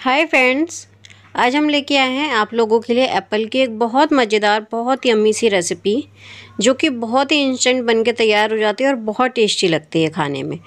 hi friends आज हम लेके आए हैं आप लोगों के लिए एप्पल की एक बहुत मज़ेदार बहुत ही अम्मी सी रेसिपी जो कि बहुत ही इंस्टेंट बन के तैयार हो जाती है और बहुत टेस्टी लगती है खाने में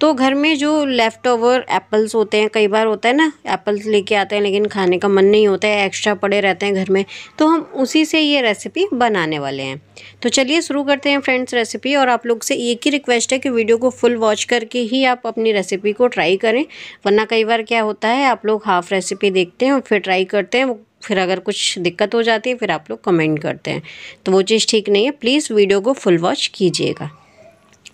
तो घर में जो लेफ़्ट ओवर एप्पल्स होते हैं कई बार होता है ना एप्पल्स लेके आते हैं लेकिन खाने का मन नहीं होता है एक्स्ट्रा पड़े रहते हैं घर में तो हम उसी से ये रेसिपी बनाने वाले हैं तो चलिए शुरू करते हैं फ्रेंड्स रेसिपी और आप लोग से एक ही रिक्वेस्ट है कि वीडियो को फुल वॉच करके ही आप अपनी रेसिपी को ट्राई करें वरना कई बार क्या होता है आप लोग हाफ़ रेसिपी देखते हैं और फिर ट्राई करते हैं फिर अगर कुछ दिक्कत हो जाती है फिर आप लोग कमेंट करते हैं तो वो चीज़ ठीक नहीं है प्लीज़ वीडियो को फुल वॉच कीजिएगा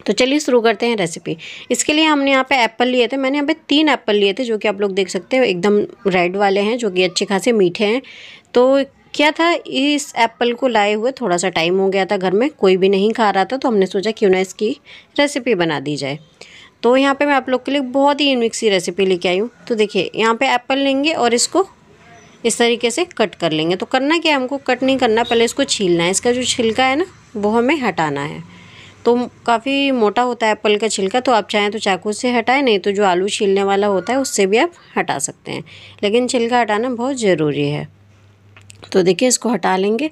तो चलिए शुरू करते हैं रेसिपी इसके लिए हमने यहाँ पे एप्पल लिए थे मैंने यहाँ पे तीन एप्पल लिए थे जो कि आप लोग देख सकते हो एकदम रेड वाले हैं जो कि अच्छे खासे मीठे हैं तो क्या था इस एप्पल को लाए हुए थोड़ा सा टाइम हो गया था घर में कोई भी नहीं खा रहा था तो हमने सोचा क्यों ना इसकी रेसिपी बना दी जाए तो यहाँ पर मैं आप लोग के लिए बहुत ही यूनिक सी रेसिपी लेके आई हूँ तो देखिए यहाँ पर एप्पल लेंगे और इसको इस तरीके से कट कर लेंगे तो करना क्या हमको कट नहीं करना पहले इसको छीलना है इसका जो छिलका है ना वो हमें हटाना है तो काफ़ी मोटा होता है एप्पल का छिलका तो आप चाहें तो चाकू से हटाएं नहीं तो जो आलू छीलने वाला होता है उससे भी आप हटा सकते हैं लेकिन छिलका हटाना बहुत ज़रूरी है तो देखिए इसको हटा लेंगे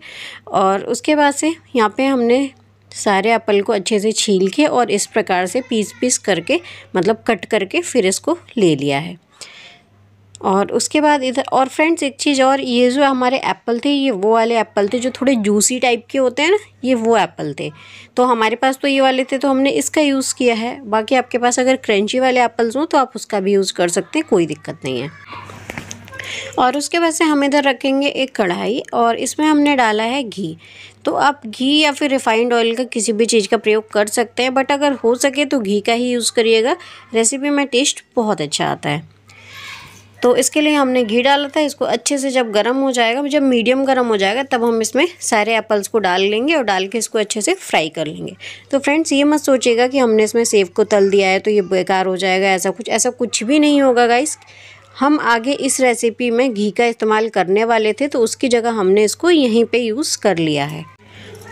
और उसके बाद से यहाँ पे हमने सारे एप्पल को अच्छे से छील के और इस प्रकार से पीस पीस करके मतलब कट करके फिर इसको ले लिया है और उसके बाद इधर और फ्रेंड्स एक चीज़ और ये जो हमारे एप्पल थे ये वो वाले एप्पल थे जो थोड़े जूसी टाइप के होते हैं ना ये वो एप्पल थे तो हमारे पास तो ये वाले थे तो हमने इसका यूज़ किया है बाकी आपके पास अगर क्रंची वाले एप्पल्स हों तो आप उसका भी यूज़ कर सकते हैं कोई दिक्कत नहीं है और उसके बाद से हम इधर रखेंगे एक कढ़ाई और इसमें हमने डाला है घी तो आप घी या फिर रिफाइंड ऑयल का किसी भी चीज़ का प्रयोग कर सकते हैं बट अगर हो सके तो घी का ही यूज़ करिएगा रेसिपी में टेस्ट बहुत अच्छा आता है तो इसके लिए हमने घी डाला था इसको अच्छे से जब गर्म हो जाएगा जब मीडियम गर्म हो जाएगा तब हम इसमें सारे एप्पल्स को डाल लेंगे और डाल के इसको अच्छे से फ्राई कर लेंगे तो फ्रेंड्स ये मत सोचिएगा कि हमने इसमें सेब को तल दिया है तो ये बेकार हो जाएगा ऐसा कुछ ऐसा कुछ भी नहीं होगा गाइस हम आगे इस रेसिपी में घी का इस्तेमाल करने वाले थे तो उसकी जगह हमने इसको यहीं पे यूज़ कर लिया है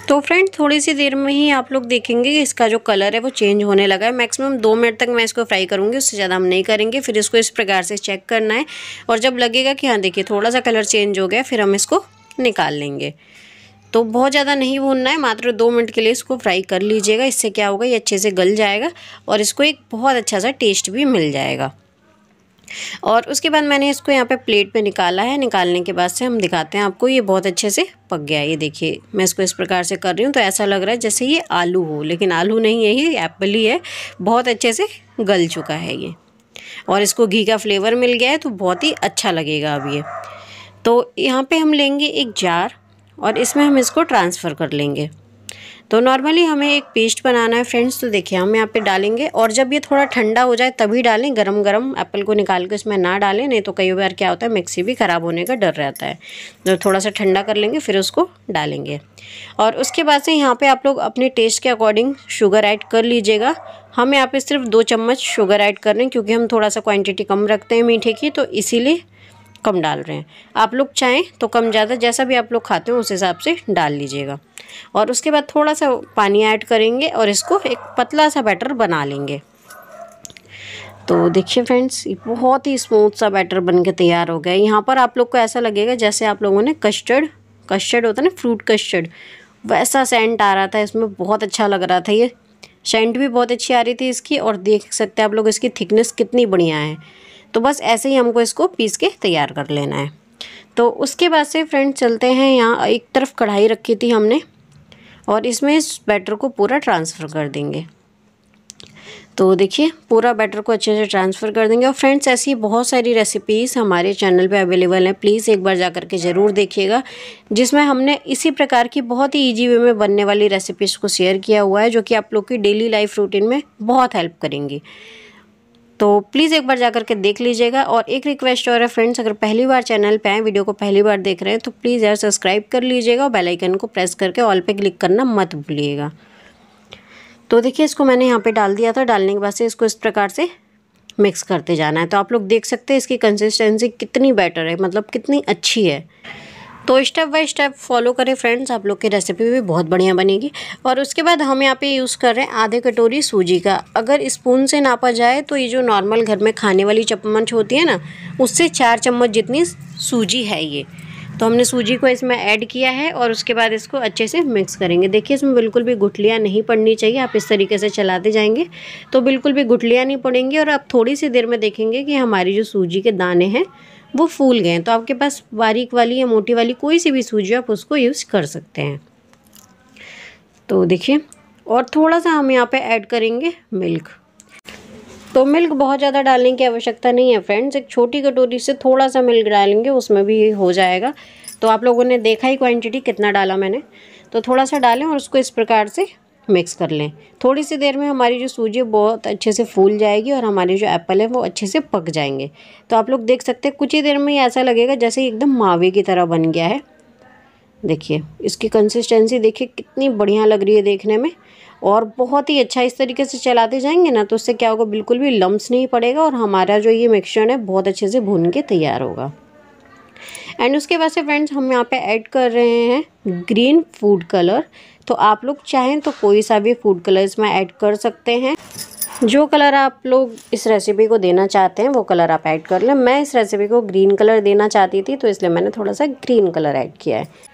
तो फ्रेंड थोड़ी सी देर में ही आप लोग देखेंगे कि इसका जो कलर है वो चेंज होने लगा है मैक्सिमम दो मिनट तक मैं इसको फ्राई करूँगी उससे ज़्यादा हम नहीं करेंगे फिर इसको इस प्रकार से चेक करना है और जब लगेगा कि हाँ देखिए थोड़ा सा कलर चेंज हो गया फिर हम इसको निकाल लेंगे तो बहुत ज़्यादा नहीं भूनना है मात्र दो मिनट के लिए इसको फ्राई कर लीजिएगा इससे क्या होगा ये अच्छे से गल जाएगा और इसको एक बहुत अच्छा सा टेस्ट भी मिल जाएगा और उसके बाद मैंने इसको यहाँ पे प्लेट पे निकाला है निकालने के बाद से हम दिखाते हैं आपको ये बहुत अच्छे से पक गया ये देखिए मैं इसको इस प्रकार से कर रही हूँ तो ऐसा लग रहा है जैसे ये आलू हो लेकिन आलू नहीं है ये एप्पल ही है बहुत अच्छे से गल चुका है ये और इसको घी का फ्लेवर मिल गया है तो बहुत ही अच्छा लगेगा अब ये तो यहाँ पर हम लेंगे एक जार और इसमें हम इसको ट्रांसफ़र कर लेंगे तो नॉर्मली हमें एक पेस्ट बनाना है फ्रेंड्स तो देखिए हम यहाँ पे डालेंगे और जब ये थोड़ा ठंडा हो जाए तभी डालें गरम गरम एप्पल को निकाल के इसमें ना डालें नहीं तो कई बार क्या होता है मिक्सी भी ख़राब होने का डर रहता है तो थोड़ा सा ठंडा कर लेंगे फिर उसको डालेंगे और उसके बाद से यहाँ पर आप लोग अपने टेस्ट के अकॉर्डिंग शुगर ऐड कर लीजिएगा हम यहाँ पर सिर्फ दो चम्मच शुगर ऐड कर रहे हैं क्योंकि हम थोड़ा सा क्वान्टिटी कम रखते हैं मीठे की तो इसीलिए कम डाल रहे हैं आप लोग चाहें तो कम ज़्यादा जैसा भी आप लोग खाते हो उस हिसाब से डाल लीजिएगा और उसके बाद थोड़ा सा पानी ऐड करेंगे और इसको एक पतला सा बैटर बना लेंगे तो देखिए फ्रेंड्स बहुत ही स्मूथ सा बैटर बन के तैयार हो गया यहाँ पर आप लोग को ऐसा लगेगा जैसे आप लोगों ने कस्टर्ड कस्टर्ड होता है ना फ्रूट कस्टर्ड वैसा सेंट आ रहा था इसमें बहुत अच्छा लग रहा था ये सेंट भी बहुत अच्छी आ रही थी इसकी और देख सकते हैं आप लोग इसकी थिकनेस कितनी बढ़िया है तो बस ऐसे ही हमको इसको पीस के तैयार कर लेना है तो उसके बाद से फ्रेंड चलते हैं यहाँ एक तरफ कढ़ाई रखी थी हमने और इसमें इस बैटर को पूरा ट्रांसफ़र कर देंगे तो देखिए पूरा बैटर को अच्छे से ट्रांसफ़र कर देंगे और फ्रेंड्स ऐसी बहुत सारी रेसिपीज़ हमारे चैनल पे अवेलेबल हैं प्लीज़ एक बार जा कर के ज़रूर देखिएगा जिसमें हमने इसी प्रकार की बहुत ही इजी वे में बनने वाली रेसिपीज़ को शेयर किया हुआ है जो कि आप लोग की डेली लाइफ रूटीन में बहुत हेल्प करेंगी तो प्लीज़ एक बार जा करके देख लीजिएगा और एक रिक्वेस्ट और है फ्रेंड्स अगर पहली बार चैनल पे आए वीडियो को पहली बार देख रहे हैं तो प्लीज़ यार सब्सक्राइब कर लीजिएगा और बेलाइकन को प्रेस करके ऑल पर क्लिक करना मत भूलिएगा तो देखिए इसको मैंने यहाँ पर डाल दिया था डालने के बाद से इसको इस प्रकार से मिक्स करते जाना है तो आप लोग देख सकते हैं इसकी कंसिस्टेंसी कितनी बेटर है मतलब कितनी अच्छी है तो स्टेप बाय स्टेप फॉलो करें फ्रेंड्स आप लोग की रेसिपी भी बहुत बढ़िया बनेगी और उसके बाद हम यहाँ पे यूज़ कर रहे हैं आधे कटोरी सूजी का अगर स्पून से नापा जाए तो ये जो नॉर्मल घर में खाने वाली चम्मच होती है ना उससे चार चम्मच जितनी सूजी है ये तो हमने सूजी को इसमें ऐड किया है और उसके बाद इसको अच्छे से मिक्स करेंगे देखिए इसमें बिल्कुल भी गुठलियाँ नहीं पड़नी चाहिए आप इस तरीके से चलाते जाएंगे तो बिल्कुल भी गुठलियाँ नहीं पड़ेंगी और आप थोड़ी सी देर में देखेंगे कि हमारी जो सूजी के दाने हैं वो फूल गए तो आपके पास बारीक वाली या मोटी वाली कोई सी भी सूजी आप उसको यूज़ कर सकते हैं तो देखिए और थोड़ा सा हम यहाँ पे ऐड करेंगे मिल्क तो मिल्क बहुत ज़्यादा डालने की आवश्यकता नहीं है फ्रेंड्स एक छोटी कटोरी से थोड़ा सा मिल्क डालेंगे उसमें भी हो जाएगा तो आप लोगों ने देखा ही क्वांटिटी कितना डाला मैंने तो थोड़ा सा डालें और उसको इस प्रकार से मिक्स कर लें थोड़ी सी देर में हमारी जो सूजी है बहुत अच्छे से फूल जाएगी और हमारे जो एप्पल है वो अच्छे से पक जाएंगे तो आप लोग देख सकते हैं कुछ ही देर में ऐसा लगेगा जैसे एकदम मावे की तरह बन गया है देखिए इसकी कंसिस्टेंसी देखिए कितनी बढ़िया लग रही है देखने में और बहुत ही अच्छा इस तरीके से चलाते जाएंगे ना तो उससे क्या होगा बिल्कुल भी लम्स नहीं पड़ेगा और हमारा जो ये मिक्सचर है बहुत अच्छे से भून के तैयार होगा एंड उसके बाद से फ्रेंड्स हम यहाँ पे ऐड कर रहे हैं ग्रीन फूड कलर तो आप लोग चाहें तो कोई सा भी फूड कलर इसमें ऐड कर सकते हैं जो कलर आप लोग इस रेसिपी को देना चाहते हैं वो कलर आप ऐड कर लें मैं इस रेसिपी को ग्रीन कलर देना चाहती थी तो इसलिए मैंने थोड़ा सा ग्रीन कलर ऐड किया है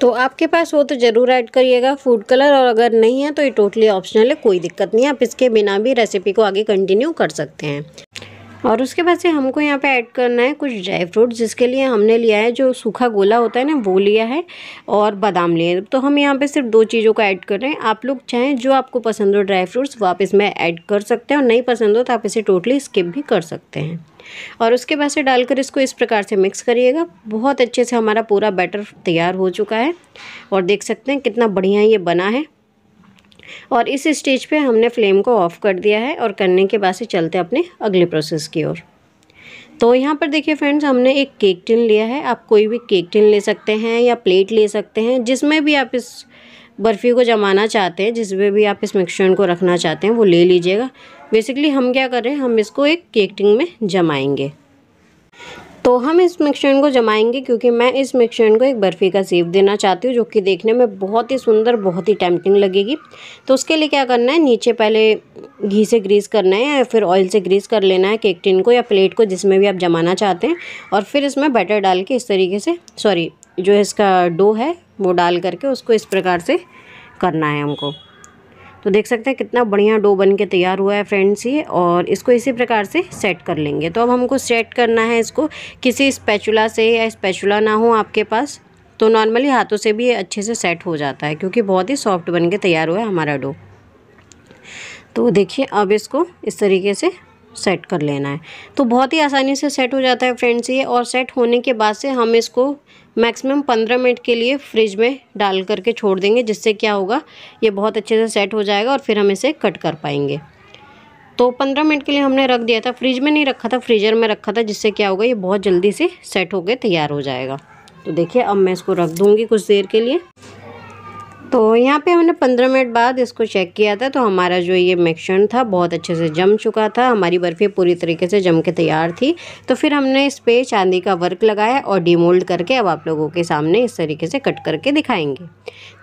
तो आपके पास वो तो ज़रूर ऐड करिएगा फूड कलर और अगर नहीं है तो ये टोटली ऑप्शनल है कोई दिक्कत नहीं आप इसके बिना भी रेसिपी को आगे कंटिन्यू कर सकते हैं और उसके बाद से हमको यहाँ पे ऐड करना है कुछ ड्राई फ्रूट जिसके लिए हमने लिया है जो सूखा गोला होता है ना वो लिया है और बादाम लिए तो हम यहाँ पे सिर्फ दो चीज़ों को ऐड कर रहे हैं आप लोग चाहें जो आपको पसंद हो ड्राई फ्रूट्स वो आप इसमें ऐड कर सकते हैं और नहीं पसंद हो तो आप इसे टोटली स्किप भी कर सकते हैं और उसके बाद से डालकर इसको इस प्रकार से मिक्स करिएगा बहुत अच्छे से हमारा पूरा बैटर तैयार हो चुका है और देख सकते हैं कितना बढ़िया ये बना है और इस स्टेज पे हमने फ्लेम को ऑफ़ कर दिया है और करने के बाद से चलते अपने अगले प्रोसेस की ओर तो यहाँ पर देखिए फ्रेंड्स हमने एक केक टिन लिया है आप कोई भी केक टिन ले सकते हैं या प्लेट ले सकते हैं जिसमें भी आप इस बर्फ़ी को जमाना चाहते हैं जिसमें भी आप इस मिक्सचर को रखना चाहते हैं वो ले लीजिएगा बेसिकली हम क्या कर रहे हैं हम इसको एक केक टिन में जमाएंगे तो हम इस मिक्सचर को जमाएंगे क्योंकि मैं इस मिक्सचर को एक बर्फ़ी का सेप देना चाहती हूँ जो कि देखने में बहुत ही सुंदर बहुत ही टेम्पटिंग लगेगी तो उसके लिए क्या करना है नीचे पहले घी से ग्रीस करना है या फिर ऑयल से ग्रीस कर लेना है केक टिन को या प्लेट को जिसमें भी आप जमाना चाहते हैं और फिर इसमें बैटर डाल के इस तरीके से सॉरी जो इसका डो है वो डाल करके उसको इस प्रकार से करना है हमको तो देख सकते हैं कितना बढ़िया डो बन के तैयार हुआ है फ्रेंड्स ये और इसको इसी प्रकार से सेट कर लेंगे तो अब हमको सेट करना है इसको किसी स्पैचुला से या स्पैचुला ना हो आपके पास तो नॉर्मली हाथों से भी ये अच्छे से सेट हो जाता है क्योंकि बहुत ही सॉफ्ट बन के तैयार हुआ है हमारा डो तो देखिए अब इसको इस तरीके से सेट कर लेना है तो बहुत ही आसानी से सेट हो जाता है फ्रेंड्स ये और सेट होने के बाद से हम इसको मैक्सिमम पंद्रह मिनट के लिए फ्रिज में डाल करके छोड़ देंगे जिससे क्या होगा ये बहुत अच्छे से सेट हो जाएगा और फिर हम इसे कट कर पाएंगे तो पंद्रह मिनट के लिए हमने रख दिया था फ्रिज में नहीं रखा था फ्रीजर में रखा था जिससे क्या होगा ये बहुत जल्दी से सेट होकर तैयार हो जाएगा तो देखिए अब मैं इसको रख दूँगी कुछ देर के लिए तो यहाँ पे हमने 15 मिनट बाद इसको चेक किया था तो हमारा जो ये मिक्सचर था बहुत अच्छे से जम चुका था हमारी बर्फ़ी पूरी तरीके से जम के तैयार थी तो फिर हमने इस पर चांदी का वर्क लगाया और डीमोल्ड करके अब आप लोगों के सामने इस तरीके से कट करके दिखाएंगे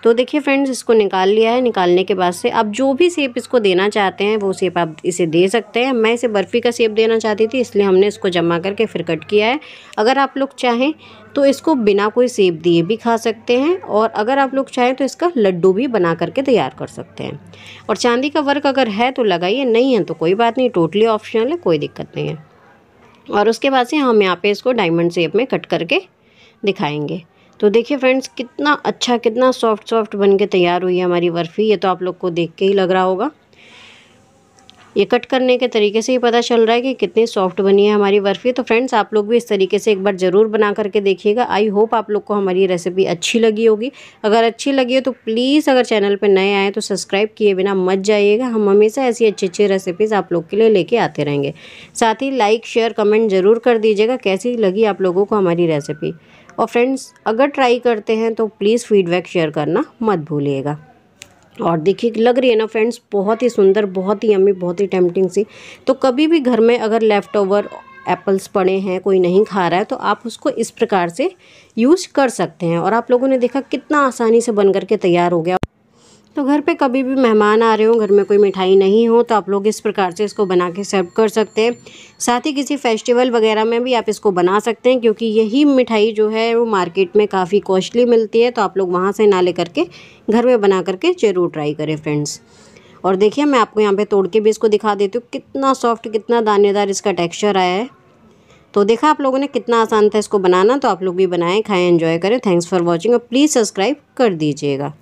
तो देखिए फ्रेंड्स इसको निकाल लिया है निकालने के बाद से आप जो भी सेप इसको देना चाहते हैं वो सेप आप इसे दे सकते हैं मैं इसे बर्फ़ी का सेप देना चाहती थी इसलिए हमने इसको जमा करके फिर कट किया है अगर आप लोग चाहें तो इसको बिना कोई सेब दिए भी खा सकते हैं और अगर आप लोग चाहें तो इसका लड्डू भी बना करके तैयार कर सकते हैं और चांदी का वर्क अगर है तो लगाइए नहीं है तो कोई बात नहीं टोटली ऑप्शनल है कोई दिक्कत नहीं है और उसके बाद से हम यहाँ पे इसको डायमंड सेप में कट करके दिखाएंगे तो देखिए फ्रेंड्स कितना अच्छा कितना सॉफ्ट सॉफ्ट बन के तैयार हुई है हमारी बर्फ़ी ये तो आप लोग को देख के ही लग रहा होगा ये कट करने के तरीके से ही पता चल रहा है कि कितनी सॉफ्ट बनी है हमारी बर्फ़ी तो फ्रेंड्स आप लोग भी इस तरीके से एक बार ज़रूर बना करके देखिएगा आई होप आप लोग को हमारी रेसिपी अच्छी लगी होगी अगर अच्छी लगी हो तो प्लीज़ अगर चैनल पर नए आए तो सब्सक्राइब किए बिना मत जाइएगा हम हमेशा ऐसी अच्छी अच्छी रेसिपीज़ आप लोग के लिए लेके आते रहेंगे साथ ही लाइक शेयर कमेंट ज़रूर कर दीजिएगा कैसी लगी आप लोगों को हमारी रेसिपी और फ्रेंड्स अगर ट्राई करते हैं तो प्लीज़ फीडबैक शेयर करना मत भूलिएगा और देखिए लग रही है ना फ्रेंड्स बहुत ही सुंदर बहुत ही अम्मी बहुत ही टेम्पटिंग सी तो कभी भी घर में अगर लेफ़्ट ओवर एप्पल्स पड़े हैं कोई नहीं खा रहा है तो आप उसको इस प्रकार से यूज़ कर सकते हैं और आप लोगों ने देखा कितना आसानी से बन करके तैयार हो गया तो घर पे कभी भी मेहमान आ रहे हो घर में कोई मिठाई नहीं हो तो आप लोग इस प्रकार से इसको बना के सर्व कर सकते हैं साथ ही किसी फेस्टिवल वगैरह में भी आप इसको बना सकते हैं क्योंकि यही मिठाई जो है वो मार्केट में काफ़ी कॉस्टली मिलती है तो आप लोग वहाँ से ना ले करके घर में बना करके ज़रूर ट्राई करें फ्रेंड्स और देखिए मैं आपको यहाँ पर तोड़ के भी इसको दिखा देती हूँ कितना सॉफ्ट कितना दानेदार इसका टेक्स्चर आया है तो देखा आप लोगों ने कितना आसान था इसको बनाना तो आप लोग भी बनाएं खाएं एंजॉय करें थैंक्स फॉर वॉचिंग और प्लीज़ सब्सक्राइब कर दीजिएगा